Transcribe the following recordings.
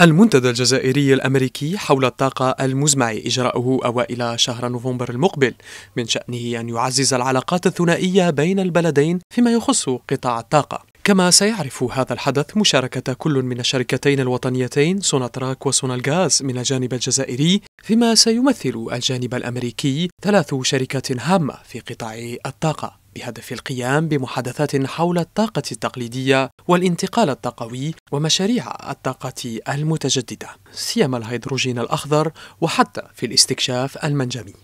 المنتدى الجزائري الأمريكي حول الطاقة المزمع إجراؤه أوائل شهر نوفمبر المقبل من شأنه أن يعزز العلاقات الثنائية بين البلدين فيما يخص قطاع الطاقة كما سيعرف هذا الحدث مشاركة كل من الشركتين الوطنيتين سوناتراك وسونالغاز من الجانب الجزائري فيما سيمثل الجانب الأمريكي ثلاث شركات هامة في قطاع الطاقة بهدف القيام بمحادثات حول الطاقة التقليدية والانتقال الطاقوي ومشاريع الطاقة المتجددة سيما الهيدروجين الأخضر وحتى في الاستكشاف المنجمي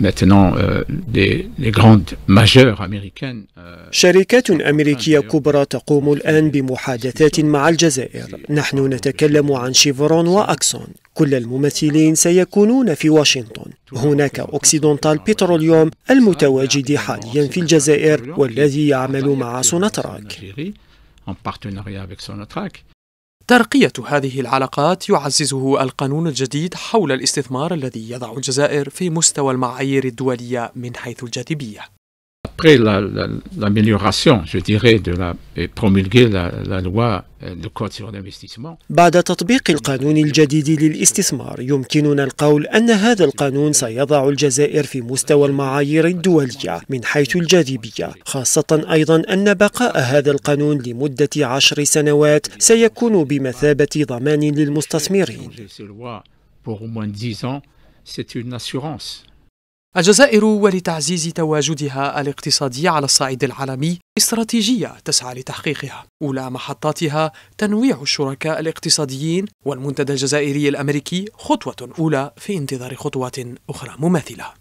maintenant des, euh, les grandes majeures américaines. Euh, شركات أمريكية كبرى تقوم الآن بمحادثات مع الجزائر نحن نتكلم عن شيفرون وأكسون كل الممثلين سيكونون في واشنطن هناك أوكسيدونتال بتروليوم المتواجد حاليا في الجزائر والذي يعمل مع سوناتراك ترقية هذه العلاقات يعززه القانون الجديد حول الاستثمار الذي يضع الجزائر في مستوى المعايير الدولية من حيث الجاذبية après l'amélioration, la, la, je dirais, de la promulguer la, la loi euh, بعد تطبيق القانون الجديد للاستثمار يمكننا القول أن هذا القانون سيضع الجزائر في مستوى المعايير الدولية من حيث الجاذبية خاصة أيضا أن بقاء هذا القانون لمدة عشر سنوات سيكون بمثابة ضمان للمستثمرين الجزائر ولتعزيز تواجدها الاقتصادي على الصعيد العالمي استراتيجية تسعى لتحقيقها أولى محطاتها تنويع الشركاء الاقتصاديين والمنتدى الجزائري الأمريكي خطوة أولى في انتظار خطوات أخرى مماثلة